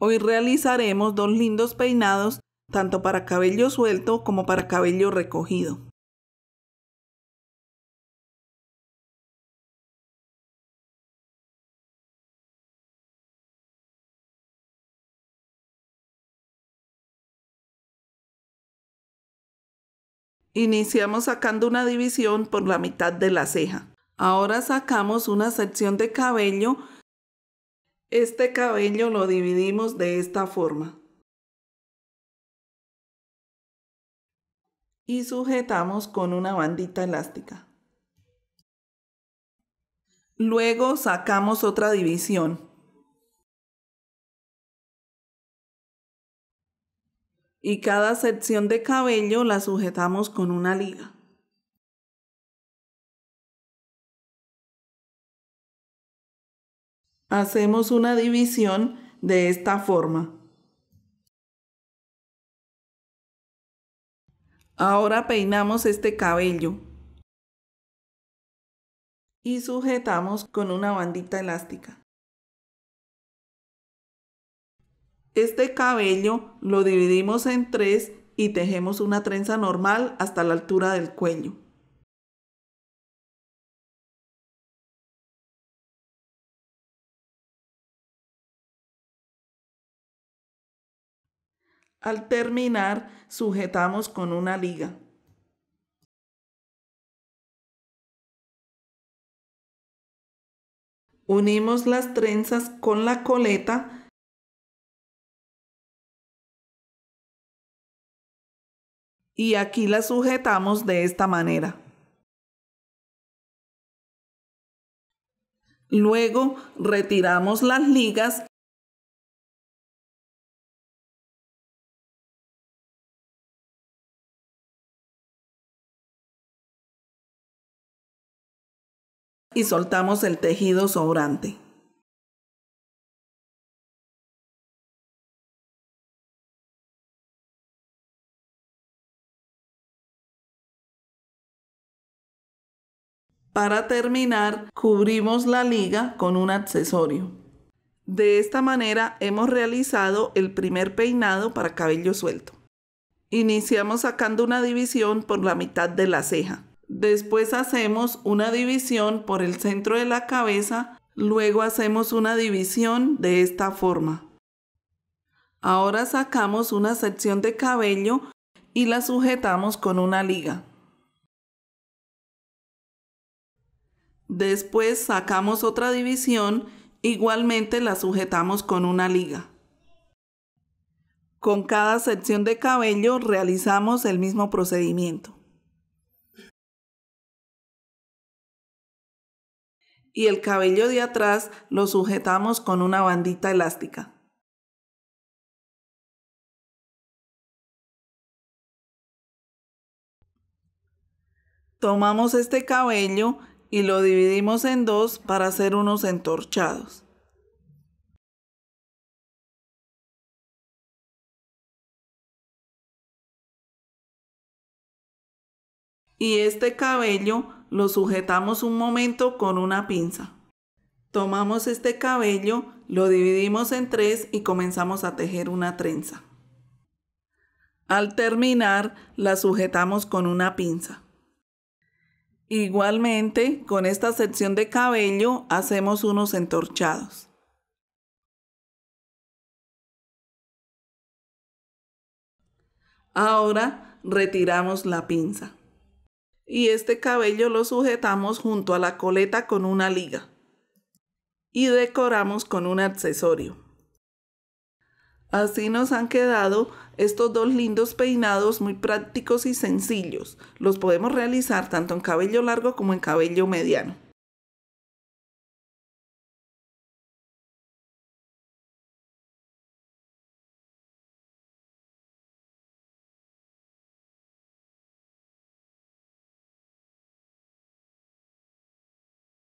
Hoy realizaremos dos lindos peinados tanto para cabello suelto como para cabello recogido. Iniciamos sacando una división por la mitad de la ceja. Ahora sacamos una sección de cabello este cabello lo dividimos de esta forma. Y sujetamos con una bandita elástica. Luego sacamos otra división. Y cada sección de cabello la sujetamos con una liga. hacemos una división de esta forma. Ahora peinamos este cabello y sujetamos con una bandita elástica. Este cabello lo dividimos en tres y tejemos una trenza normal hasta la altura del cuello. Al terminar, sujetamos con una liga. Unimos las trenzas con la coleta y aquí la sujetamos de esta manera. Luego retiramos las ligas y soltamos el tejido sobrante. Para terminar, cubrimos la liga con un accesorio. De esta manera hemos realizado el primer peinado para cabello suelto. Iniciamos sacando una división por la mitad de la ceja. Después hacemos una división por el centro de la cabeza, luego hacemos una división de esta forma. Ahora sacamos una sección de cabello y la sujetamos con una liga. Después sacamos otra división, igualmente la sujetamos con una liga. Con cada sección de cabello realizamos el mismo procedimiento. y el cabello de atrás lo sujetamos con una bandita elástica. Tomamos este cabello y lo dividimos en dos para hacer unos entorchados. Y este cabello lo sujetamos un momento con una pinza. Tomamos este cabello, lo dividimos en tres y comenzamos a tejer una trenza. Al terminar, la sujetamos con una pinza. Igualmente, con esta sección de cabello hacemos unos entorchados. Ahora retiramos la pinza y este cabello lo sujetamos junto a la coleta con una liga y decoramos con un accesorio. Así nos han quedado estos dos lindos peinados muy prácticos y sencillos. Los podemos realizar tanto en cabello largo como en cabello mediano.